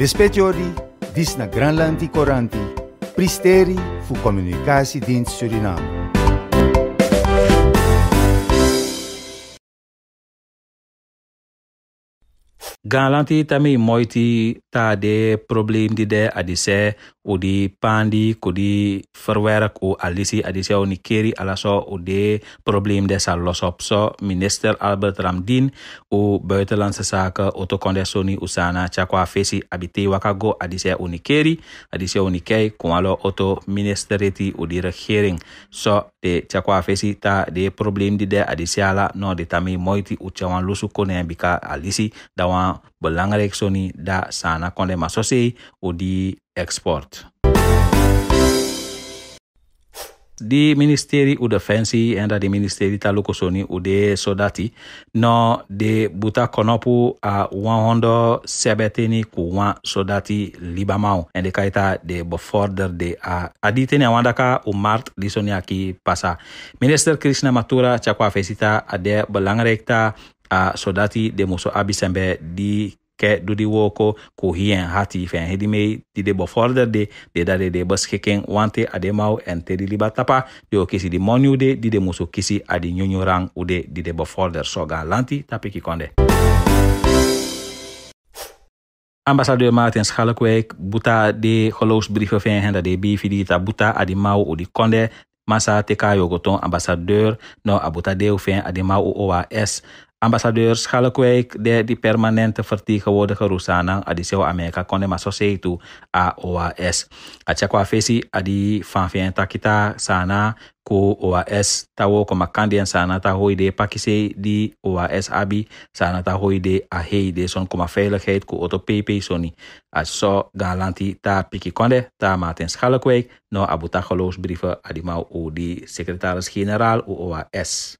Lispetiorii, Disna Granlandi Coranti, Pristerii fu comunicații din Suriname. Galanti tami moiti ta de problem di de adise u di pandi ku di verwerk u alisi adisi a ni keri ala so u de problem de sa losop so minister Albert Ramdin u buitenlandse zaken Otto Konde Soni usana cakwa fesi abi te waka go a di ni keri a di ni kei alo ministeriti u di regering so de chakwa fesi ta de problem di de adisi ala no de tami moiti u losu lusu kone bika alisi da wan belangrijk soni da sana konde masosi u di Di Minièri o Defensi enra de Minièlukcosni ou de soldati non de butar connopu a un ondor sevèten’ un soldati limau en deta deòder de Adite neca un mart desonnia qui passa. Mini Krina Maturachaqu a festitat aèlangècta a soldati de. ke dudi wo ko ko hien hati fen hedi me di de bevorder de de dat de beschikking wante ade mau en di liba tapa de o kisi di monu de di muso kisi adi nyonyo rang ude di de bevorder soga lanti tapiki konde ambassadeur Martin Schalkwijk buta de geloofsbrieven van hen dat de bividi ta buta adi mau odi konde masa teka yogoton ambassadeur no abuta de ufen adi mau oas Ambassadeurs Schalkwijk, de di permanente vertegenwoordiger Rosanang, adi ah, sewa Amerika a oas a Atia ah, ah, a fesi, adi fanfien kita sana ku OAS tawo ko makandian sana ta hoide pakise di OAS abi sana ta hoide a heide son koma veiligheid ko oto PP soni. Aso galanti ta piki konde ta maten Schalkwijk, no abuta geloofsbrieven adi mau oh, o di secretaris u OAS.